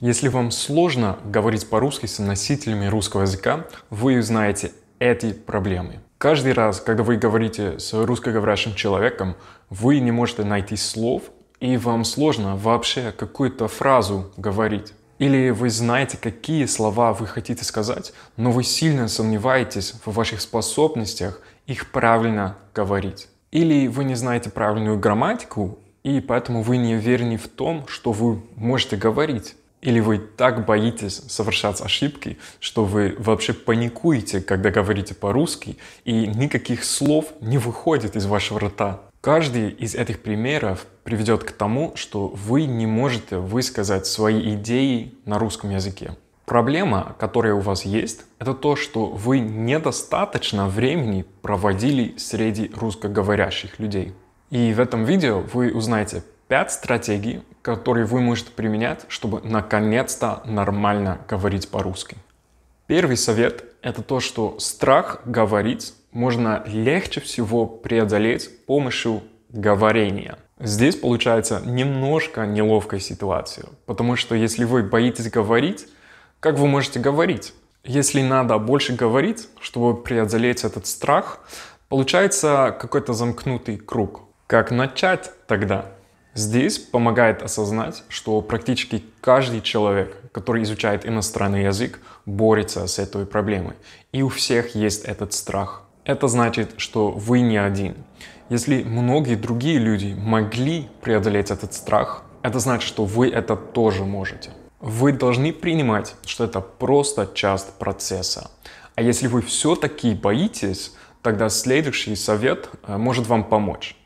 Если вам сложно говорить по-русски с носителями русского языка, вы знаете эти проблемы. Каждый раз, когда вы говорите с русскоговорящим человеком, вы не можете найти слов, и вам сложно вообще какую-то фразу говорить. Или вы знаете, какие слова вы хотите сказать, но вы сильно сомневаетесь в ваших способностях их правильно говорить. Или вы не знаете правильную грамматику, и поэтому вы не уверены в том, что вы можете говорить. Или вы так боитесь совершать ошибки, что вы вообще паникуете, когда говорите по-русски, и никаких слов не выходит из вашего рта. Каждый из этих примеров приведет к тому, что вы не можете высказать свои идеи на русском языке. Проблема, которая у вас есть, это то, что вы недостаточно времени проводили среди русскоговорящих людей. И в этом видео вы узнаете Пять стратегий, которые вы можете применять, чтобы наконец-то нормально говорить по-русски. Первый совет – это то, что страх говорить можно легче всего преодолеть с помощью говорения. Здесь получается немножко неловкая ситуация, потому что если вы боитесь говорить, как вы можете говорить? Если надо больше говорить, чтобы преодолеть этот страх, получается какой-то замкнутый круг. Как начать тогда? Здесь помогает осознать, что практически каждый человек, который изучает иностранный язык, борется с этой проблемой. И у всех есть этот страх. Это значит, что вы не один. Если многие другие люди могли преодолеть этот страх, это значит, что вы это тоже можете. Вы должны принимать, что это просто часть процесса. А если вы все-таки боитесь, тогда следующий совет э, может вам помочь.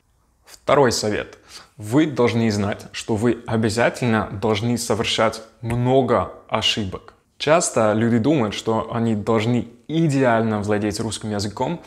Второй совет – вы должны знать, что вы обязательно должны совершать много ошибок. Часто люди думают, что они должны идеально владеть русским языком,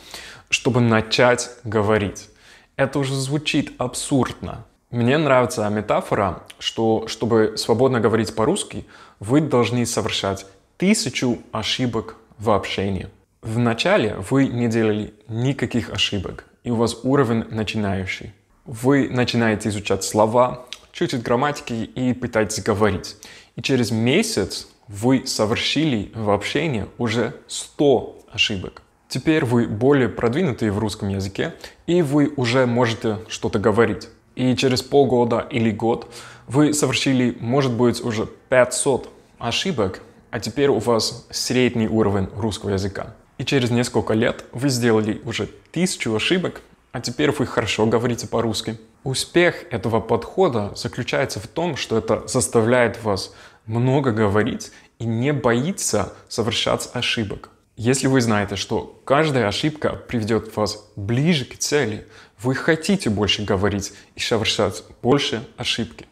чтобы начать говорить. Это уже звучит абсурдно. Мне нравится метафора, что чтобы свободно говорить по-русски, вы должны совершать тысячу ошибок в общении. Вначале вы не делали никаких ошибок, и у вас уровень начинающий. Вы начинаете изучать слова, чуть грамматики и пытаетесь говорить. И через месяц вы совершили в общении уже 100 ошибок. Теперь вы более продвинутые в русском языке, и вы уже можете что-то говорить. И через полгода или год вы совершили, может быть, уже 500 ошибок, а теперь у вас средний уровень русского языка. И через несколько лет вы сделали уже тысячу ошибок, а теперь вы хорошо говорите по-русски. Успех этого подхода заключается в том, что это заставляет вас много говорить и не боится совершать ошибок. Если вы знаете, что каждая ошибка приведет вас ближе к цели, вы хотите больше говорить и совершать больше ошибки.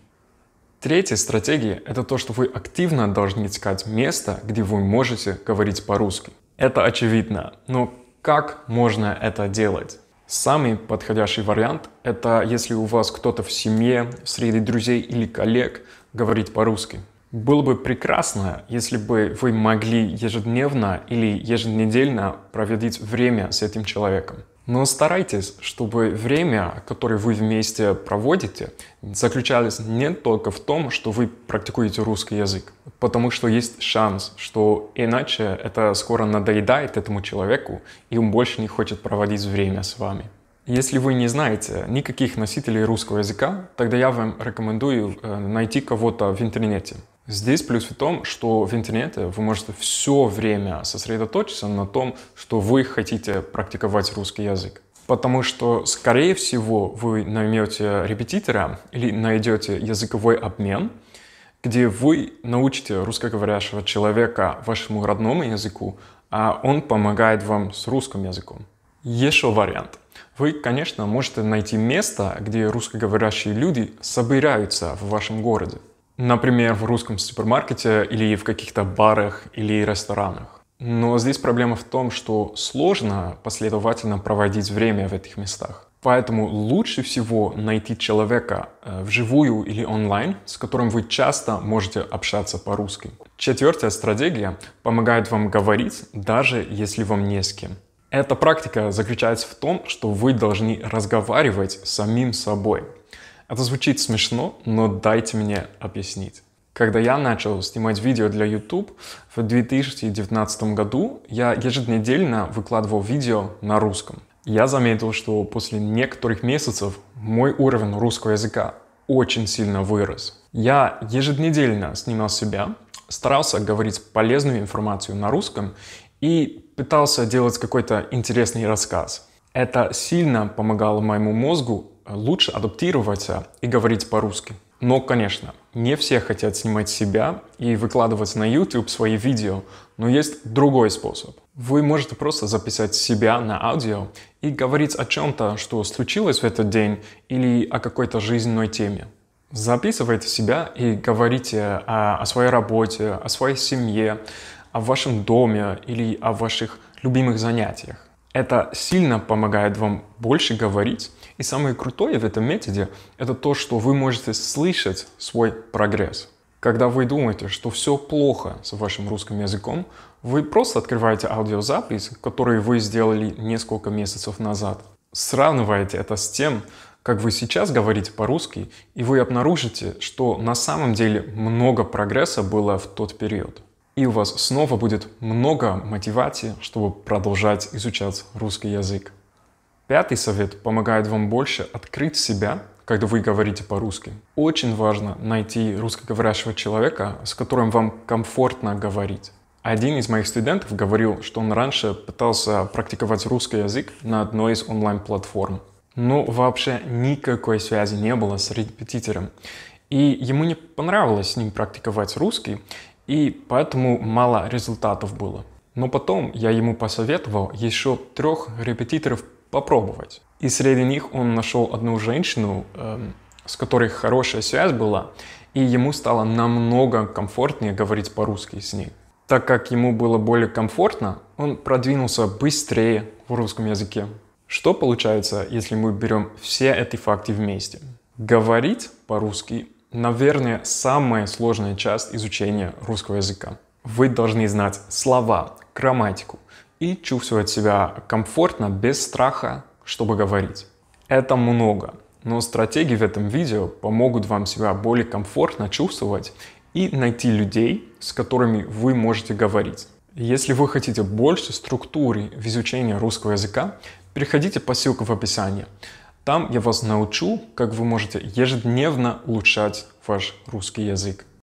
Третья стратегия – это то, что вы активно должны искать место, где вы можете говорить по-русски. Это очевидно, но как можно это делать? Самый подходящий вариант – это если у вас кто-то в семье, среди друзей или коллег говорит по-русски. Было бы прекрасно, если бы вы могли ежедневно или еженедельно проводить время с этим человеком. Но старайтесь, чтобы время, которое вы вместе проводите, заключалось не только в том, что вы практикуете русский язык, потому что есть шанс, что иначе это скоро надоедает этому человеку, и он больше не хочет проводить время с вами. Если вы не знаете никаких носителей русского языка, тогда я вам рекомендую э, найти кого-то в интернете, Здесь плюс в том, что в интернете вы можете все время сосредоточиться на том, что вы хотите практиковать русский язык. Потому что, скорее всего, вы наймете репетитора или найдете языковой обмен, где вы научите русскоговорящего человека вашему родному языку, а он помогает вам с русским языком. Еще вариант. Вы, конечно, можете найти место, где русскоговорящие люди собираются в вашем городе. Например, в русском супермаркете или в каких-то барах или ресторанах. Но здесь проблема в том, что сложно последовательно проводить время в этих местах. Поэтому лучше всего найти человека э, вживую или онлайн, с которым вы часто можете общаться по-русски. Четвертая стратегия помогает вам говорить, даже если вам не с кем. Эта практика заключается в том, что вы должны разговаривать с самим собой. Это звучит смешно, но дайте мне объяснить. Когда я начал снимать видео для YouTube в 2019 году, я еженедельно выкладывал видео на русском. Я заметил, что после некоторых месяцев мой уровень русского языка очень сильно вырос. Я еженедельно снимал себя, старался говорить полезную информацию на русском и пытался делать какой-то интересный рассказ. Это сильно помогало моему мозгу э, лучше адаптироваться и говорить по-русски. Но, конечно, не все хотят снимать себя и выкладывать на YouTube свои видео, но есть другой способ. Вы можете просто записать себя на аудио и говорить о чем-то, что случилось в этот день или о какой-то жизненной теме. Записывайте себя и говорите о, о своей работе, о своей семье, о вашем доме или о ваших любимых занятиях. Это сильно помогает вам больше говорить. И самое крутое в этом методе – это то, что вы можете слышать свой прогресс. Когда вы думаете, что все плохо с вашим русским языком, вы просто открываете аудиозапись, которую вы сделали несколько месяцев назад. Сравниваете это с тем, как вы сейчас говорите по-русски, и вы обнаружите, что на самом деле много прогресса было в тот период и у вас снова будет много мотивации, чтобы продолжать изучать русский язык. Пятый совет помогает вам больше открыть себя, когда вы говорите по-русски. Очень важно найти русскоговорящего человека, с которым вам комфортно говорить. Один из моих студентов говорил, что он раньше пытался практиковать русский язык на одной из онлайн-платформ. Но вообще никакой связи не было с репетитором. И ему не понравилось с ним практиковать русский, и поэтому мало результатов было. Но потом я ему посоветовал еще трех репетиторов попробовать. И среди них он нашел одну женщину, эм, с которой хорошая связь была, и ему стало намного комфортнее говорить по-русски с ней. Так как ему было более комфортно, он продвинулся быстрее в русском языке. Что получается, если мы берем все эти факты вместе? Говорить по-русски Наверное, самая сложная часть изучения русского языка. Вы должны знать слова, грамматику и чувствовать себя комфортно, без страха, чтобы говорить. Это много, но стратегии в этом видео помогут вам себя более комфортно чувствовать и найти людей, с которыми вы можете говорить. Если вы хотите больше структуры в изучении русского языка, переходите по ссылке в описании. Там я вас научу, как вы можете ежедневно улучшать ваш русский язык.